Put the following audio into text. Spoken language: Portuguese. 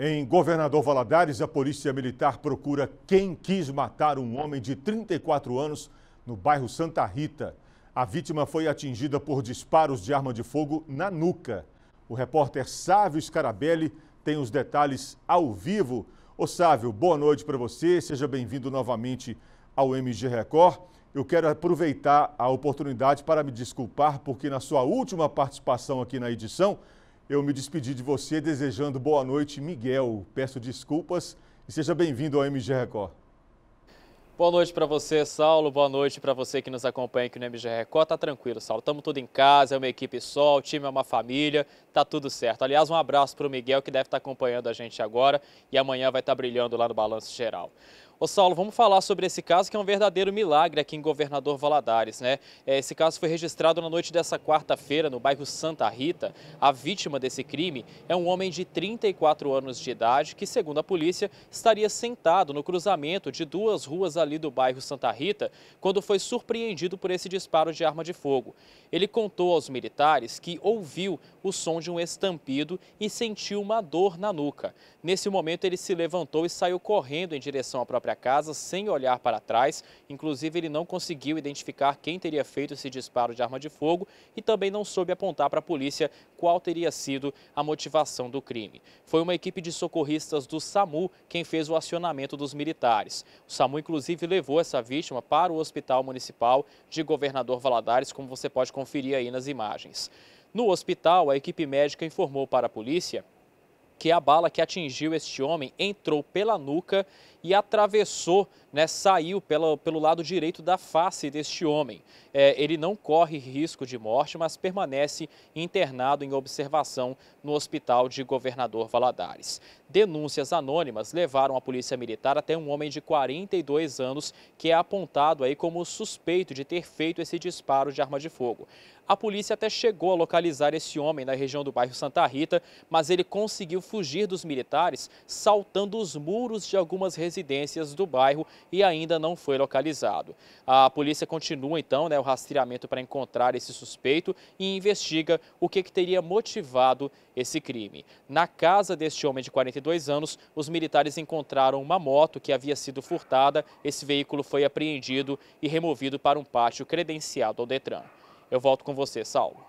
Em Governador Valadares, a Polícia Militar procura quem quis matar um homem de 34 anos no bairro Santa Rita. A vítima foi atingida por disparos de arma de fogo na nuca. O repórter Sávio Scarabelli tem os detalhes ao vivo. Ô Sávio, boa noite para você, seja bem-vindo novamente ao MG Record. Eu quero aproveitar a oportunidade para me desculpar, porque na sua última participação aqui na edição, eu me despedi de você desejando boa noite, Miguel. Peço desculpas e seja bem-vindo ao MG Record. Boa noite para você, Saulo. Boa noite para você que nos acompanha aqui no MG Record. Tá tranquilo, Saulo. Estamos tudo em casa, é uma equipe só, o time é uma família, tá tudo certo. Aliás, um abraço para o Miguel que deve estar tá acompanhando a gente agora e amanhã vai estar tá brilhando lá no Balanço Geral. Ô Saulo, vamos falar sobre esse caso que é um verdadeiro milagre aqui em Governador Valadares, né? É, esse caso foi registrado na noite dessa quarta-feira no bairro Santa Rita. A vítima desse crime é um homem de 34 anos de idade que, segundo a polícia, estaria sentado no cruzamento de duas ruas ali do bairro Santa Rita quando foi surpreendido por esse disparo de arma de fogo. Ele contou aos militares que ouviu o som de um estampido e sentiu uma dor na nuca. Nesse momento, ele se levantou e saiu correndo em direção à própria própria casa sem olhar para trás. Inclusive, ele não conseguiu identificar quem teria feito esse disparo de arma de fogo e também não soube apontar para a polícia qual teria sido a motivação do crime. Foi uma equipe de socorristas do SAMU quem fez o acionamento dos militares. O SAMU, inclusive, levou essa vítima para o Hospital Municipal de Governador Valadares, como você pode conferir aí nas imagens. No hospital, a equipe médica informou para a polícia que a bala que atingiu este homem entrou pela nuca e atravessou, né, saiu pela, pelo lado direito da face deste homem. É, ele não corre risco de morte, mas permanece internado em observação no hospital de Governador Valadares. Denúncias anônimas levaram a polícia militar até um homem de 42 anos que é apontado aí como suspeito de ter feito esse disparo de arma de fogo. A polícia até chegou a localizar esse homem na região do bairro Santa Rita, mas ele conseguiu fugir dos militares saltando os muros de algumas residências do bairro e ainda não foi localizado. A polícia continua então né, o rastreamento para encontrar esse suspeito e investiga o que, que teria motivado esse crime. Na casa deste homem de 42 anos, os militares encontraram uma moto que havia sido furtada. Esse veículo foi apreendido e removido para um pátio credenciado ao Detran. Eu volto com você, Saulo.